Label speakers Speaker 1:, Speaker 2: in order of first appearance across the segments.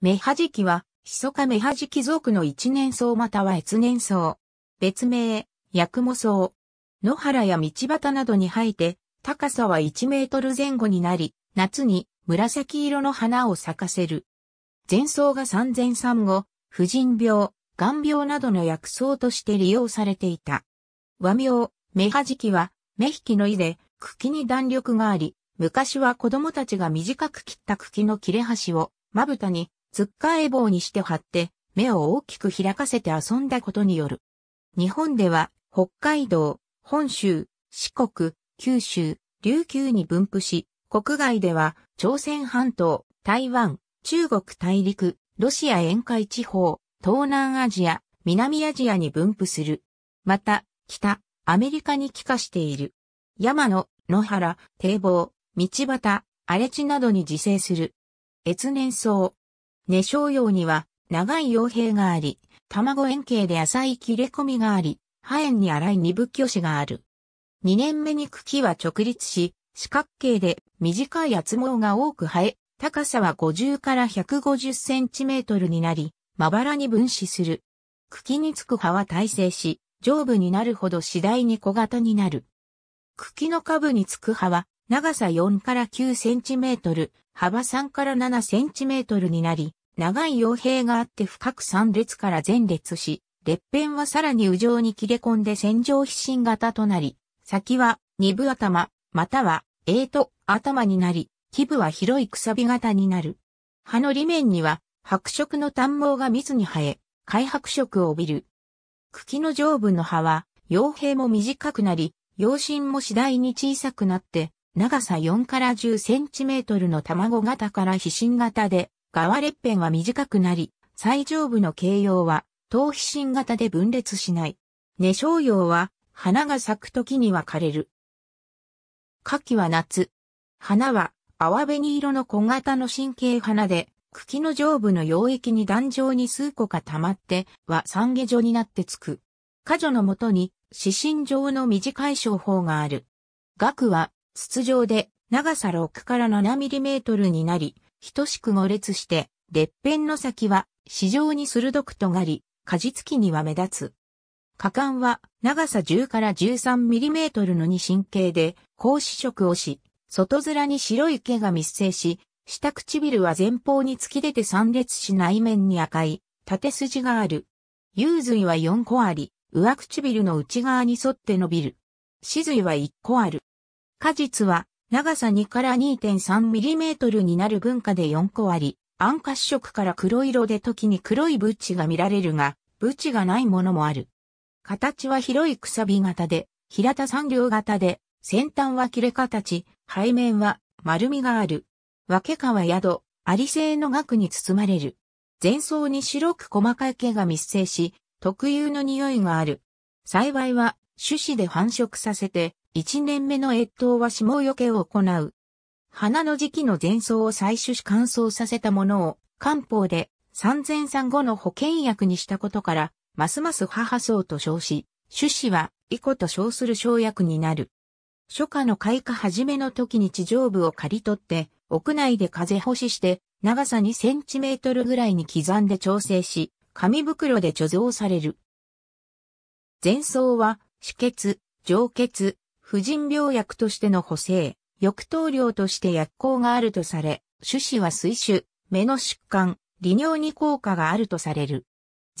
Speaker 1: メハジキは、ソかメハジキ族の一年草または越年草。別名、ヤクモ草。野原や道端などに生えて、高さは1メートル前後になり、夏に紫色の花を咲かせる。前草が産前産後、婦人病、眼病などの薬草として利用されていた。和名、メハジキは、目引きの意で、茎に弾力があり、昔は子供たちが短く切った茎の切れ端を、まぶたにつっかえ棒にして貼って、目を大きく開かせて遊んだことによる。日本では、北海道、本州、四国、九州、琉球に分布し、国外では、朝鮮半島、台湾、中国大陸、ロシア沿海地方、東南アジア、南アジアに分布する。また、北、アメリカに帰化している。山野、野原、堤防、道端、荒れ地などに自生する。越年草、寝商用には長い傭兵があり、卵円形で浅い切れ込みがあり、破円に荒い二部虚子がある。二年目に茎は直立し、四角形で短い厚毛が多く生え、高さは50から150センチメートルになり、まばらに分子する。茎につく葉は耐性し、上部になるほど次第に小型になる。茎の下部につく葉は長さ4から9センチメートル、幅3から7センチメートルになり、長い傭兵があって深く三列から前列し、列辺はさらに右上に切れ込んで戦場必進型となり、先は二部頭、または、えーと、頭になり、基部は広いくさび型になる。葉の裏面には、白色の短毛が密に生え、開白色を帯びる。茎の上部の葉は、傭兵も短くなり、陽心も次第に小さくなって、長さ4から10センチメートルの卵型から皮信型で、側裂片は短くなり、最上部の形容は、頭皮芯型で分裂しない。根小葉は、花が咲く時には枯れる。夏季は夏。花は、淡紅色の小型の神経花で、茎の上部の溶液に壇上に数個か溜まって、は三下状になってつく。花女のもとに、指針状の短い小法がある。額は、筒状で、長さ6から7ミリメートルになり、等しく五列して、裂片の先は市場に鋭く尖り、果実期には目立つ。果敢は長さ10から13ミリメートルの二神経で、高視色をし、外面に白い毛が密生し、下唇は前方に突き出て散列し内面に赤い、縦筋がある。幽髄は4個あり、上唇の内側に沿って伸びる。死髄は1個ある。果実は長さ2から 2.3mm になる文化で4個あり、暗褐色から黒色で時に黒いブチが見られるが、ブチがないものもある。形は広いくさび型で、平田三両型で、先端は切れ形、背面は丸みがある。分け川宿、あり製の額に包まれる。前奏に白く細かい毛が密生し、特有の匂いがある。幸いは、種子で繁殖させて、1年目の越冬は霜除けを行う。花の時期の前奏を採取し乾燥させたものを漢方で産前産後の保険薬にしたことから、ますます母僧と称し、種子は遺骨と称する生薬になる。初夏の開花始めの時に地上部を刈り取って、屋内で風干しして、長さ2センチメートルぐらいに刻んで調整し、紙袋で貯蔵される。前奏は、止血、上血、婦人病薬としての補正、浴頭量として薬効があるとされ、種子は水種、目の疾患、利尿に効果があるとされる。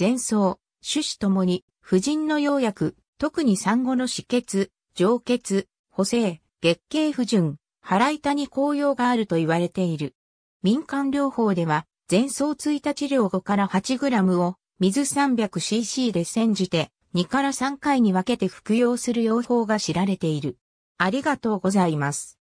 Speaker 1: 前奏、種子ともに、婦人の用薬、特に産後の止血、上血、補正、月経不順、腹痛に効用があると言われている。民間療法では、前奏1日量5から 8g を水 300cc で煎じて、2から3回に分けて服用する用法が知られている。ありがとうございます。